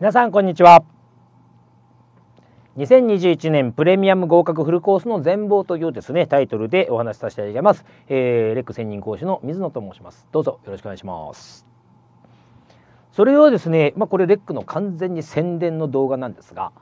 皆さんこんにちは2021年プレミアム合格フルコースの全貌というですねタイトルでお話しさせていただきます、えー、レック専任講師の水野と申しますどうぞよろしくお願いしますそれをですねまあ、これレックの完全に宣伝の動画なんですが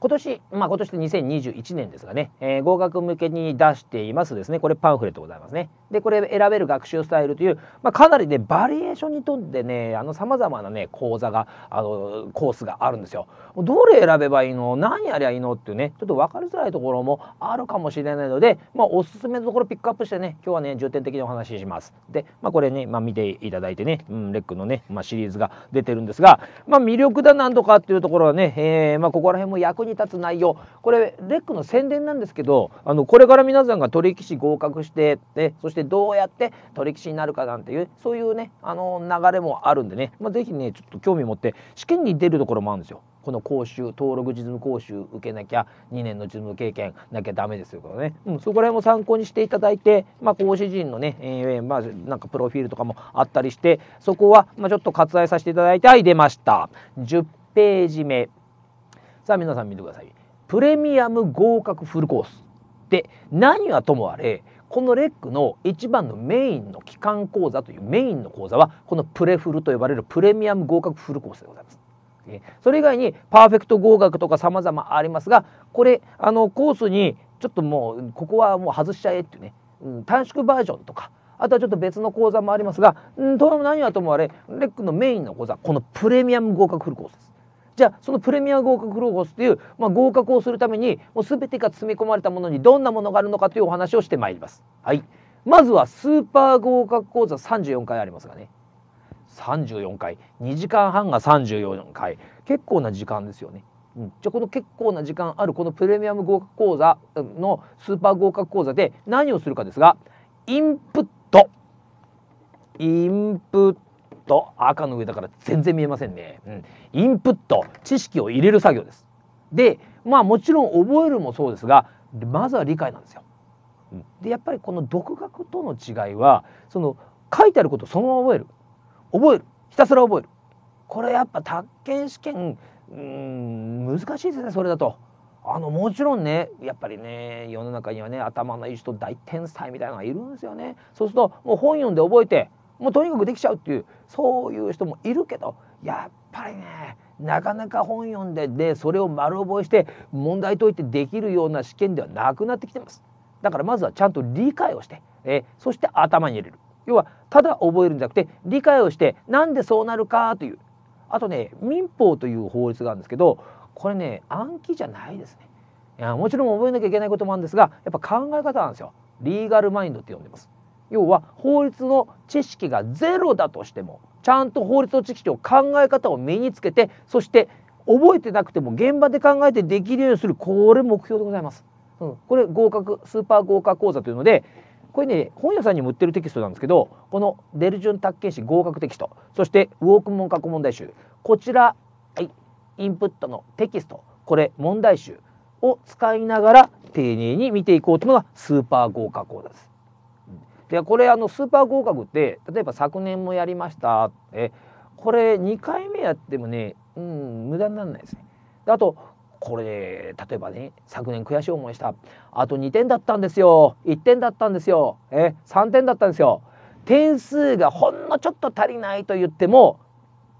今年、まあ、今年で2021年ですがね、えー、合格向けに出していますですね、これパンフレットございますね。で、これ選べる学習スタイルという、まあ、かなりね、バリエーションにとってね、あの、様々なね、講座が、あの、コースがあるんですよ。どれ選べばいいの何やりゃいいのっていうね、ちょっと分かりづらいところもあるかもしれないので、まあ、おすすめのところピックアップしてね、今日はね、重点的にお話しします。で、まあ、これね、まあ、見ていただいてね、うん、レックのね、まあ、シリーズが出てるんですが、まあ、魅力だなんとかっていうところはね、えー、まあ、ここら辺も役に立つ内容これレックの宣伝なんですけどあのこれから皆さんが取引士合格して、でそしてどうやって取引士になるかなんていうそういうねあの流れもあるんでね、まあ、是非ねちょっと興味持って試験に出るところもあるんですよ。この講習登録実務講習受けなきゃ2年の実務経験なきゃダメですよかね、うん、そこら辺も参考にしていただいて、まあ、講師陣のね、えー、まあ、なんかプロフィールとかもあったりしてそこは、まあ、ちょっと割愛させていただいてはい出ました10ページ目さあ皆さん見てくださいプレミアム合格フルコースで何はともあれこのレックの一番のメインの機関講座というメインの講座はこのプレフルと呼ばれるプレミアム合格フルコースでございます。それ以外にパーフェクト合格とか様々ありますがこれあのコースにちょっともうここはもう外しちゃえっていうね、うん、短縮バージョンとかあとはちょっと別の講座もありますが、うん、も何はともあれレックのメインの講座このプレミアム合格フルコースです。じゃあそのプレミア合格ロゴスっていう、まあ、合格をするためにもう全てが詰め込まれたものにどんなものがあるのかというお話をしてまいります。はい、まずはスーパー合格講座34回ありますがね34回2時間半が34回結構な時間ですよね。うん、じゃあこの結構な時間あるこのプレミアム合格講座のスーパー合格講座で何をするかですがインプットインプットと赤の上だから全然見えませんね、うん、インプット知識を入れる作業ですでまあもちろん覚えるもそうですがまずは理解なんですよでやっぱりこの独学との違いはその書いてあることそのまま覚える覚えるひたすら覚えるこれやっぱ宅建試験うん難しいですねそれだと。あのもちろんねやっぱりね世の中にはね頭のいい人大天才みたいなのがいるんですよね。そうするともう本読んで覚えてもうとにかくできちゃうっていうそういう人もいるけどやっぱりねなかなか本読んででそれを丸覚えして問題解いてできるような試験ではなくなってきてますだからまずはちゃんと理解をして、えそして頭に入れる要はただ覚えるんじゃなくて理解をしてなんでそうなるかというあとね民法という法律があるんですけどこれね暗記じゃないですねいやもちろん覚えなきゃいけないこともあるんですがやっぱ考え方なんですよリーガルマインドって呼んでます要は法律の知識がゼロだとしてもちゃんと法律の知識を考え方を身につけてそして覚えてなくても現場で考えてできるようにするこれ目標でございます。うん、これ合格スーパー合格講座というのでこれね本屋さんにも売ってるテキストなんですけどこの「デルジュン・卓研ケ合格テキスト」そして「ウォークモン過去問題集」こちら、はい、インプットのテキストこれ問題集を使いながら丁寧に見ていこうというのがスーパー合格講座です。いやこれあのスーパー合格って例えば昨年もやりましたえこれ2回目やってもね、うん、無駄にならないですね。であとこれ例えばね昨年悔しい思いしたあと2点だったんですよ1点だったんですよえ3点だったんですよ点数がほんのちょっと足りないと言っても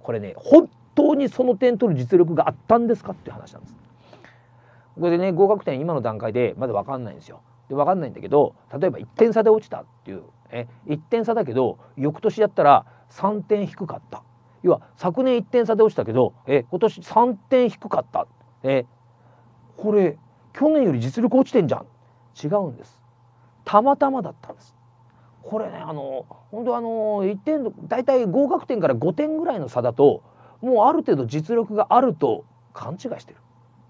これね本当にその点取る実力があったんですかっていう話なんです。これでね合格点今の段階でまだ分かんないんですよ。で分かんないんだけど例えば1点差で落ちたっていうえ1点差だけど翌年やったら3点低かった要は昨年1点差で落ちたけどえ今年3点低かったえこれ去年より実力落ちてんじゃん違うんですたまたまだったんですこれねあの本当あの1点大体合格点から5点ぐらいの差だともうある程度実力があると勘違いしてる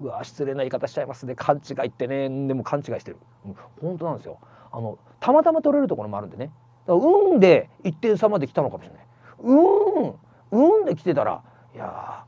うわ失礼な言い方しちゃいますね勘違いってねでも勘違いしてる、うん、本当なんですよあのたまたま取れるところもあるんでねだから運で1点差まで来たのかもしれない運運で来てたらいや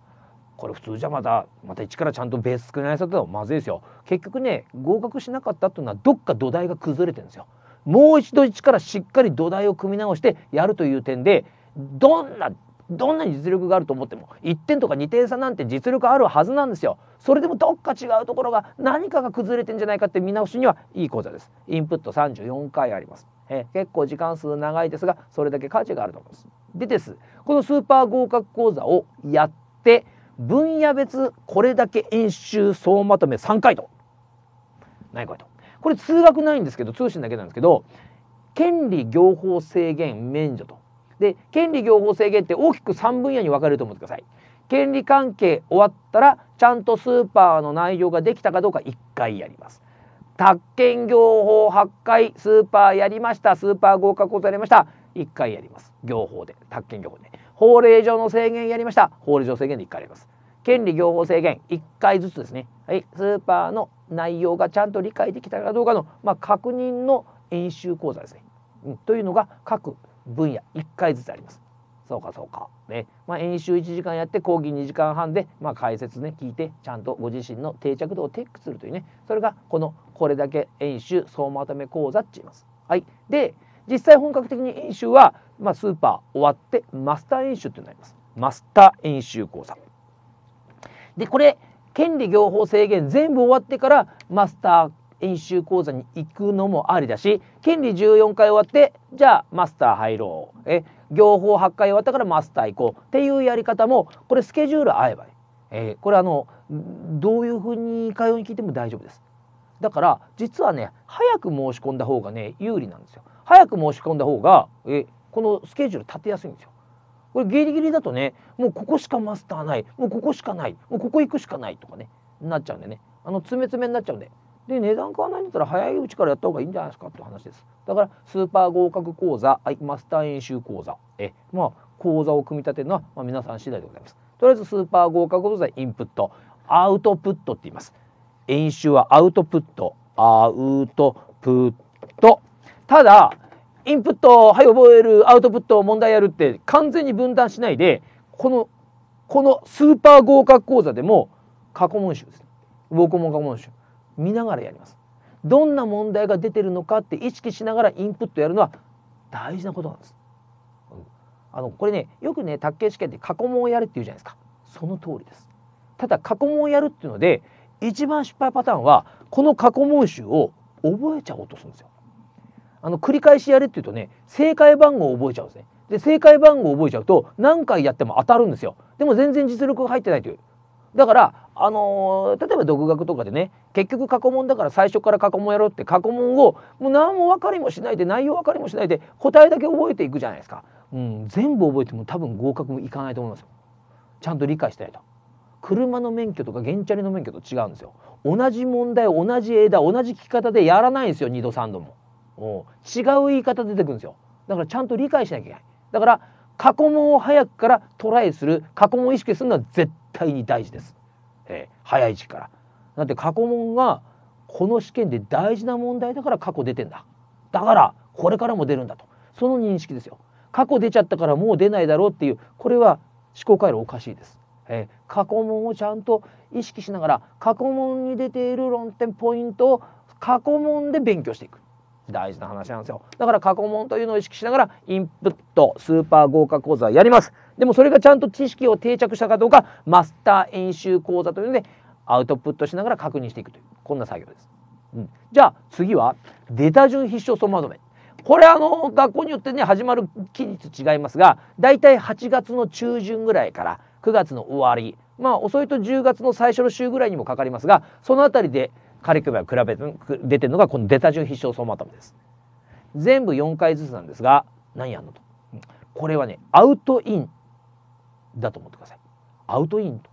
これ普通じゃまたまた一からちゃんとベース作り直されたらまずいですよ結局ね合格しなかったっていうのはどっか土台が崩れてるんですよもう一度一からしっかり土台を組み直してやるという点でどんなどんなに実力があると思っても1点とか2点差なんて実力あるはずなんですよそれでもどっか違うところが何かが崩れてんじゃないかって見直しにはいい講座ですインプット34回ありますえ結構時間数長いですがそれだけ価値があると思いますでですこのスーパー合格講座をやって分野別これだけ演習総まとめ3回と何これとこれ通学ないんですけど通信だけなんですけど権利業法制限免除とで権利業法制限って大きく3分野に分かれると思ってください権利関係終わったらちゃんとスーパーの内容ができたかどうか1回やります宅建業法8回スーパーやりましたスーパー合格をされました1回やります業法で宅建業法で法令上の制限やりました法令上制限で1回やります権利業法制限1回ずつですね、はい、スーパーの内容がちゃんと理解できたかどうかの、まあ、確認の演習講座ですね、うん、というのが各分野1回ずつあります。そうかそうか。ね。まあ、演習1時間やって講義2時間半で、まあ、解説ね聞いてちゃんとご自身の定着度をチェックするというねそれがこの「これだけ演習総まとめ講座」って言います。はい、で実際本格的に演習は、まあ、スーパー終わってマスター演習ってなります。マスター演習講座。でこれ権利業法制限全部終わってからマスター演習講座に行くのもありだし権利14回終わってじゃあマスター入ろうえ行法8回終わったからマスター行こうっていうやり方もこれスケジュール合えばいい、えー、これあのどういうふうに通いに聞いても大丈夫ですだから実はね早く申し込んだ方がね有利なんですよ早く申し込んだ方がえこのスケジュール立てやすいんですよこれギリギリだとねもうここしかマスターないもうここしかないもうここ行くしかないとかねなっちゃうんでねあの詰め詰めになっちゃうんでで値段変わらないんだったら早いうちからやった方がいいんじゃないですかって話ですだからスーパー合格講座マスター演習講座えまあ講座を組み立てるのは、まあ、皆さん次第でございますとりあえずスーパー合格講座インプットアウトプットって言います演習はアウトプットアウトプットただインプットはい覚えるアウトプット問題やるって完全に分断しないでこのこのスーパー合格講座でも過去問集です。僕も過去問集。見ながらやりますどんな問題が出てるのかって意識しながらインプットやるのは大事なことなんです、あのこれねよくね卓球試験で過去問をやるって言うじゃないですかその通りですただ過去問をやるっていうので一番失敗パターンはこの過去問集を覚えちゃおうとするんですよあの繰り返しやるっていうとね正解番号を覚えちゃうんですねで正解番号を覚えちゃうと何回やっても当たるんですよでも全然実力が入ってないというだからあのー、例えば独学とかでね結局過去問だから最初から過去問やろうって過去問をもう何も分かりもしないで内容分かりもしないで答えだけ覚えていくじゃないですか、うん、全部覚えても多分合格もいかないと思いますよちゃんと理解してないと車の免許とか原チャリの免許と違うんですよ同じ問題同じ枝同じ聞き方でやらないんですよ2度3度もお違う言い方出てくるんですよだからちゃんと理解しなきゃいけないだから過去問を早くからトライする過去問を意識するのは絶対に大事です、えー、早い時期から。だって過去問がこの試験で大事な問題だから過去出てんだだからこれからも出るんだとその認識ですよ。過去出ちゃったからもう出ないだろうっていうこれは思考回路おかしいです。えー、過去問をちゃんと意識しながら過去問に出ている論点ポイントを過去問で勉強していく大事な話なんですよだから過去問というのを意識しながらインプットスーパー合格講座やりますでもそれがちゃんと知識を定着したかどうかマスター演習講座というのでアウトプットしながら確認していくというこんな作業です、うん、じゃあ次は出た順必勝総まとめこれあの学校によってね始まる期日違いますがだいたい8月の中旬ぐらいから9月の終わりまあ遅いと10月の最初の週ぐらいにもかかりますがその辺りでカリキュラムが比べて出てるのがこの出た順必勝総まとめです。全部4回ずつなんですが何やんのと。これはねアウトインだと思ってください。アウトインと。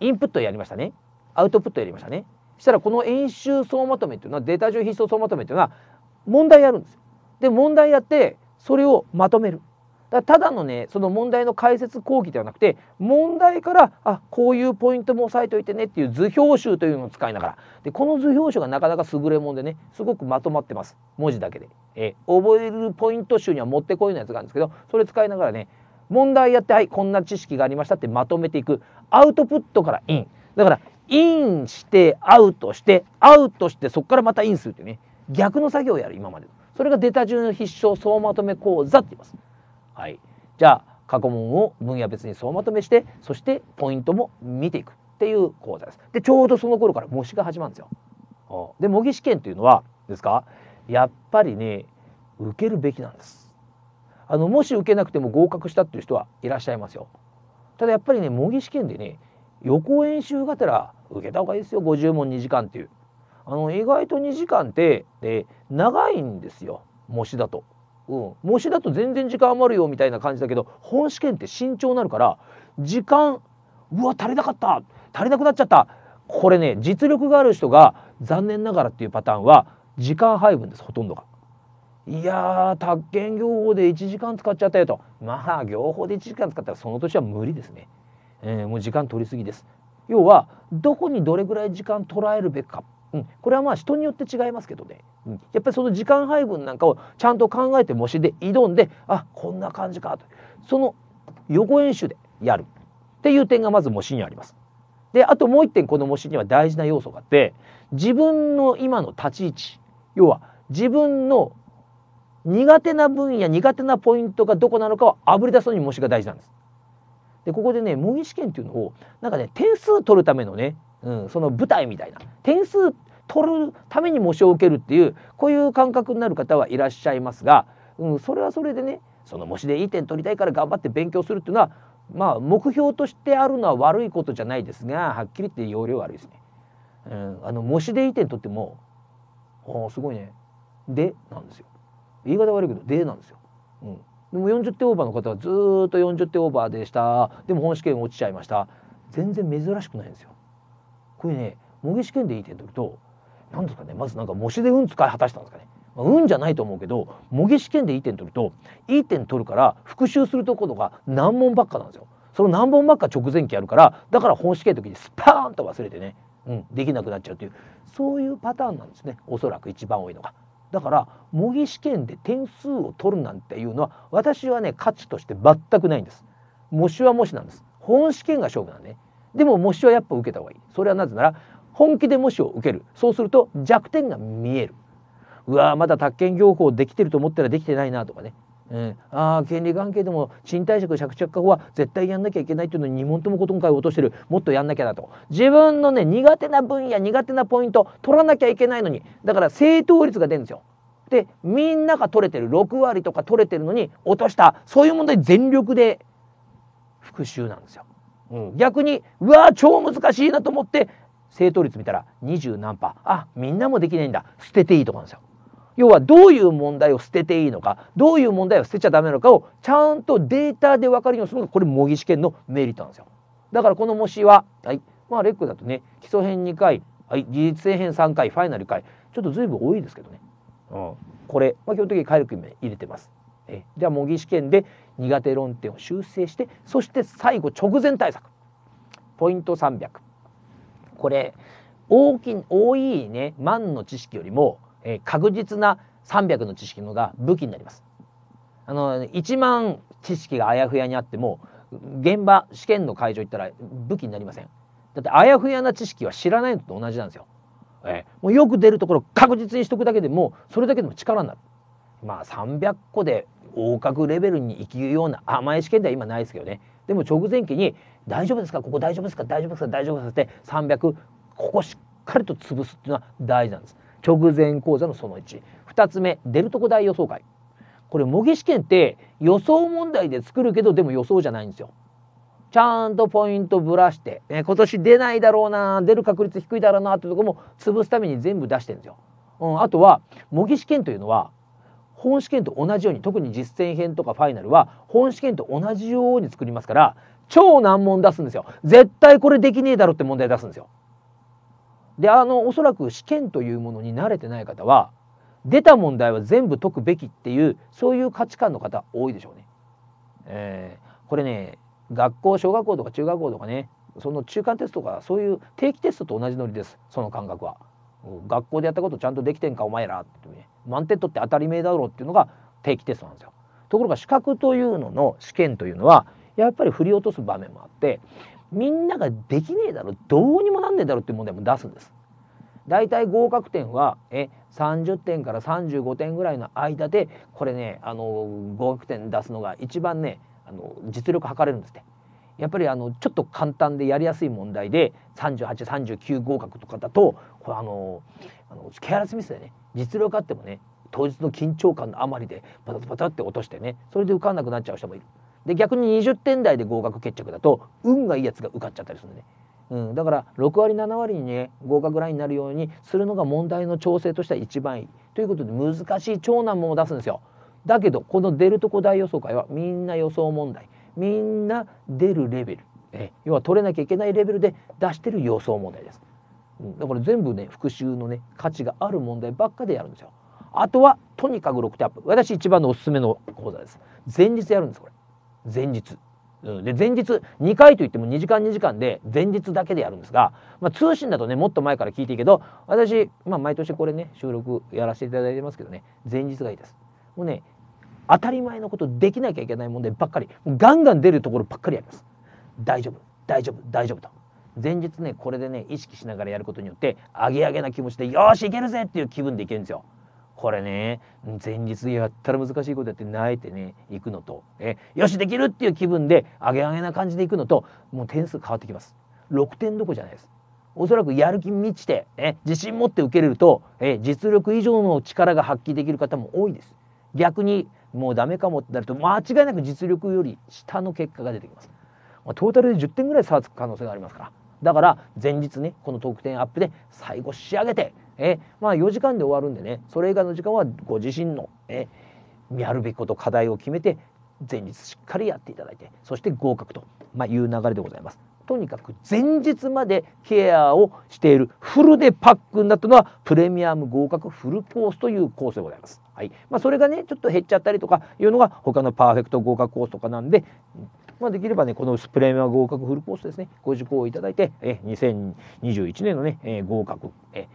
インプットやりましたね。アウトプットやりましたね。そしたらこの演習総まとめっていうのはデータ順必勝総まとめっていうのは問題やるんですよ。で問題やってそれをまとめる。だただのねその問題の解説講義ではなくて問題からあこういうポイントも押さえておいてねっていう図表集というのを使いながらでこの図表集がなかなか優れもんでねすごくまとまってます文字だけで、え覚えるポイント集にはもってこいのやつがあるんですけどそれ使いながらね問題やってはいこんな知識がありましたってまとめていくアウトプットからインだからインしてアウトしてアウトしてそこからまたインするってね逆の作業をやる今までのそれが出た順必勝総まとめ講座って言いますはい、じゃあ過去問を分野別に総まとめしてそしてポイントも見ていくっていう講座です。でちょうどその頃から模試が始まるんですよ。で模擬試験というのはですかやっぱりね受けるべきなんです。あのもし受けなくても合格したっていう人はいらっしゃいますよ。ただやっぱりね模擬試験でね予行演習がてら受けた方がいいですよ50問2時間っていう。あの意外と2時間って、で長いんですよ模試だと。うん、模試だと全然時間余るよみたいな感じだけど本試験って慎重になるから時間うわ足りなかった足りなくなっちゃったこれね実力がある人が残念ながらっていうパターンは時間配分ですほとんどが。いや宅建業法で1時間使っちゃったよとまあ業法で1時間使ったらその年は無理ですね、えー、もう時間取りすぎです要はどこにどれぐらい時間捉えるべきかうん、これはまあ人によって違いますけどね、うん、やっぱりその時間配分なんかをちゃんと考えて模試で挑んであこんな感じかとその予後演習でやるっていう点がまず模試にあります。であともう一点この模試には大事な要素があって自分の今の立ち位置要は自分の苦手な分野苦手なポイントがどこなのかをあぶり出すのに模試が大事なんです。でここでね模擬試験っていうのをなんかね点数取るためのねうん、その舞台みたいな点数取るために模試を受けるっていうこういう感覚になる方はいらっしゃいますが、うん、それはそれでねその模試でいい点取りたいから頑張って勉強するっていうのはまあ目標としてあるのは悪いことじゃないですがはっきり言って要領悪いですね。うん、あの模試でいい点取っても「おすごいね」でなんですよ。言い方悪いけど「で」なんですよ。うん、でも40点オーバーの方はずっと40点オーバーでしたでも本試験落ちちゃいました全然珍しくないんですよ。これね模擬試験でいい点取ると何ですかねまずなんか模試で運使い果たしたんですかね、まあ、運じゃないと思うけど模擬試験でいい点取るといい点取るから復習するところが難問ばっかなんですよその難問ばっか直前期やるからだから本試験の時にスパーンと忘れてね、うん、できなくなっちゃうというそういうパターンなんですねおそらく一番多いのが。だから模擬試験で点数を取るなんていうのは私はね価値として全くないんです。模試は模試なんです。本試験が勝負なんで、ね、でも模試はやっぱ受けた方がいいそれはなぜなら本気で模試を受けるそうすると弱点が見えるうわまだ宅建業法できてると思ったらできてないなとかね、うん、ああ権利関係でも賃貸借借着家法は絶対やんなきゃいけないっていうのに2問とも今回落としてるもっとやんなきゃだと自分のね苦手な分野苦手なポイント取らなきゃいけないのにだから正答率が出るんですよ。でみんなが取れてる6割とか取れてるのに落としたそういう問題全力で復習なんですよ。うん、逆にうわー超難しいなと思って正答率見たら二十何パーあみんなもできないんだ捨てていいとこなんですよ。要はどういう問題を捨てていいのかどういう問題を捨てちゃダメなのかをちゃんとデータで分かるようにするのがこれ模擬試験のメリットなんですよ。だからこの模試は、はいまあ、レックだとね基礎編2回、はい、技術編3回ファイナル回ちょっとずいぶん多いですけどね、うん、これ、まあ、基本的に回名入れてます。えじゃあ模擬試験で苦手論点を修正してそして最後直前対策ポイント300これ大きい多いね万の知識よりも、えー、確実な300の知識のが武器になります。あの1万知識があやふやにあっても現場試験の会場行ったら武器になりません。だってあやふやな知識は知らないのと同じなんですよ。えもうよく出るところ確実にしとくだけでもそれだけでも力になる。まあ300個で合格レベルに生きるような甘い試験では今ないですけどねでも直前期に「大丈夫ですかここ大丈夫ですか大丈夫ですか大丈夫ですか」って300ここしっかりと潰すっていうのは大事なんです直前講座のその12つ目出るとこ大予想会これ模擬試験って予想問題で作るけどでも予想じゃないんですよちゃんとポイントぶらして、ね、今年出ないだろうな出る確率低いだろうなってとこも潰すために全部出してるんですよ、うん、あとは模擬試験というのは本試験と同じように特に実践編とかファイナルは本試験と同じように作りますから超難問出すんですよ絶対これできねえだろって問題出すんですよであのおそらく試験というものに慣れてない方は出た問題は全部解くべきっていうそういう価値観の方多いでしょうね。えー、これね学校小学校とか中学校とかねその中間テストとかそういう定期テストと同じノリですその感覚は。学校でやったことちゃんとできてんかお前らってね満点取って当たり前だろうっていうのが定期テストなんですよ。ところが資格というのの試験というのはやっぱり振り落とす場面もあってみんなができねえだろどうにもなんねえだろっていう問題も出すんです。だいたい合格点はえ30点から35点ぐらいの間でこれねあの合格点出すのが一番ねあの実力測れるんですって。やっぱりあのちょっと簡単でやりやすい問題で3839合格とかだとこれあのあのケアレスミスでね実力あってもね当日の緊張感のあまりでパタパタって落としてねそれで受かんなくなっちゃう人もいるで逆に20点台で合格決着だと運がいいやつが受かっちゃったりするんでね、うん、だから6割7割にね合格ラインになるようにするのが問題の調整としては一番いいということで難しい長難問を出すんですよだけどこの出るとこ大予想会はみんな予想問題みんな出るレベルえ要は取れなきゃいけないレベルで出してる予想問題ですだから全部ね復習のね価値がある問題ばっかでやるんですよあとはとにかく6アップ私一番のおすすめの講座です前日やるんですこれ前日、うん、で前日2回といっても2時間2時間で前日だけでやるんですが、まあ、通信だとねもっと前から聞いていいけど私、まあ、毎年これね収録やらせていただいてますけどね前日がいいですもうね当たり前のことできなきゃいけない問題ばっかりガンガン出るところばっかりやります大丈夫大丈夫大丈夫と前日ねこれでね意識しながらやることによってアゲアゲな気持ちでよしいけるぜっていう気分でいけるんですよ。これね前日やったら難しいことやって泣いてねいくのとえよしできるっていう気分でアゲアゲな感じでいくのともう点数変わってきます6点どこじゃないですおそらくやる気満ちてえ自信持って受けれるとえ実力以上の力が発揮できる方も多いです逆にもうダメかもってなると間違いなく実力より下の結果が出てきます、まあ、トータルで10点ぐらい差がつく可能性がありますからだから前日ねこの得点アップで最後仕上げて、えまあ、4時間で終わるんでねそれ以外の時間はご自身の、えやるべきこと課題を決めて前日しっかりやっていただいてそして合格と、まいう流れでございます。とにかく前日までケアをしているフルでパックになったのはプレミアム合格フルコースというコースでございます。はいまあ、それがねちょっと減っちゃったりとかいうのが他のパーフェクト合格コースとかなんでまあ、できればねこのプレミア合格フルコースですねご受講いただいてえ2021年のね、え合格え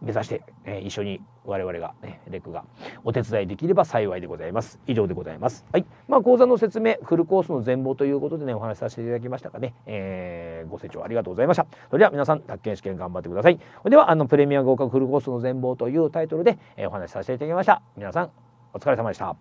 目指して、え一緒に我々が、ね、レクがお手伝いできれば幸いでございます。以上でございます。はい。まあ、講座の説明、フルコースの全貌ということでね、お話しさせていただきましたがね、えー、ご清聴ありがとうございました。それでは皆さん、宅建試験頑張ってください。それでは、あの、プレミア合格フルコースの全貌というタイトルで、えー、お話しさせていただきました。皆さん、お疲れ様でした。